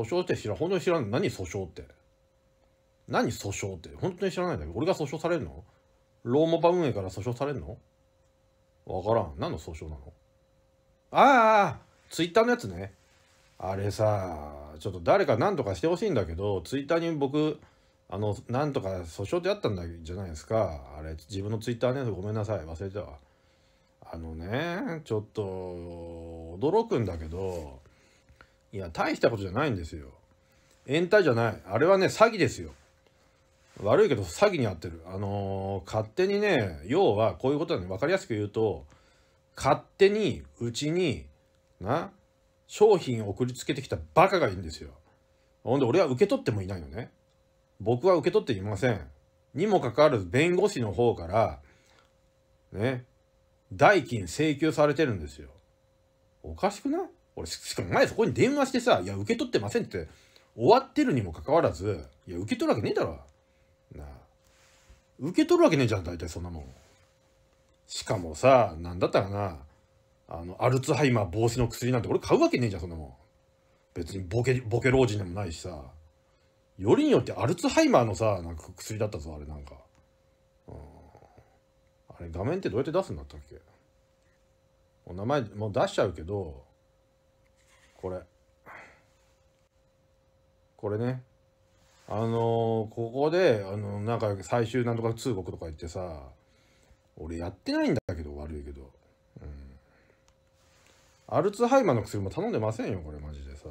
訴訟って知ら、本当に知らない。何訴訟って。何訴訟って。本当に知らないんだけど、俺が訴訟されるのローモパ運営から訴訟されるのわからん。何の訴訟なのああ、ツイッターのやつね。あれさ、ちょっと誰か何とかしてほしいんだけど、ツイッターに僕、あの、なんとか訴訟ってあったんだじゃないですか。あれ、自分のツイッターのやつごめんなさい。忘れてたわ。あのね、ちょっと、驚くんだけど、いや、大したことじゃないんですよ。延滞じゃない。あれはね、詐欺ですよ。悪いけど詐欺にあってる。あのー、勝手にね、要はこういうことなね。で、分かりやすく言うと、勝手にうちに、な、商品送りつけてきたバカがいいんですよ。ほんで、俺は受け取ってもいないのね。僕は受け取っていません。にもかかわらず、弁護士の方から、ね、代金請求されてるんですよ。おかしくない俺しかも前そこに電話してさ「いや受け取ってません」って終わってるにもかかわらず「いや受け取るわけねえだろ」なあ受け取るわけねえじゃん大体そんなもんしかもさなんだったらなあのアルツハイマー防止の薬なんて俺買うわけねえじゃんそんなもん別にボケボケ老人でもないしさよりによってアルツハイマーのさなんか薬だったぞあれなんか、うん、あれ画面ってどうやって出すんだったっけお名前もう出しちゃうけどこれこれねあのー、ここであのなんか最終なんとか通告とか言ってさ俺やってないんだけど悪いけどうんアルツハイマーの薬も頼んでませんよこれマジでさ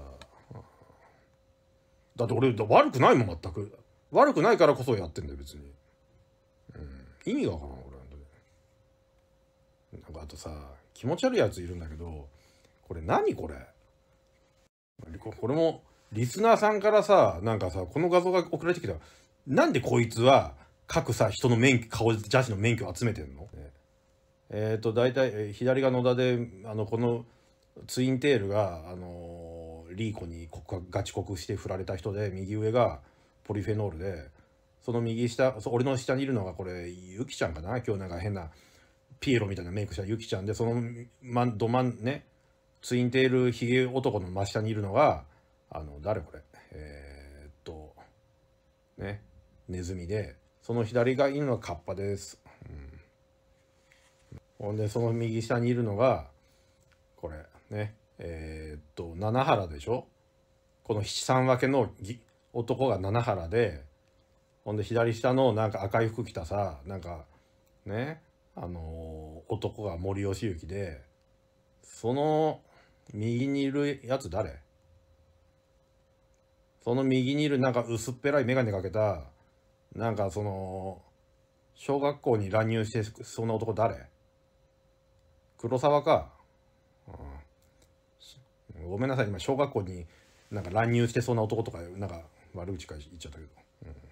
だって俺悪くないもん全く悪くないからこそやってんだよ別に、うん、意味がわからん俺なんでなんかあとさ気持ち悪いやついるんだけどこれ何これこれもリスナーさんからさなんかさこの画像が送られてきたなんでこいつは各さ人の免許顔ジャッジの免許を集めてんの、ね、えっ、ー、と大体、左が野田であのこのツインテールがあのー、リーコに告ガチ告して振られた人で右上がポリフェノールでその右下俺の下にいるのがこれユキちゃんかな今日なんか変なピエロみたいなメイクしたユキちゃんでその、ま、ど真んねツインテールげ男の真下にいるのが、あの、誰これえー、っと、ね、ネズミで、その左が犬いるのカッパです。うん。ほんで、その右下にいるのが、これ、ね、えー、っと、七原でしょこの七三分けの男が七原で、ほんで左下のなんか赤い服着たさ、なんか、ね、あのー、男が森吉行で、その右にいるやつ誰その右にいるなんか薄っぺらい眼鏡かけた、なんかその、小学校に乱入してそな男誰黒沢か、うん。ごめんなさい、今小学校になんか乱入してそうな男とか、なんか悪口か言っちゃったけど。うん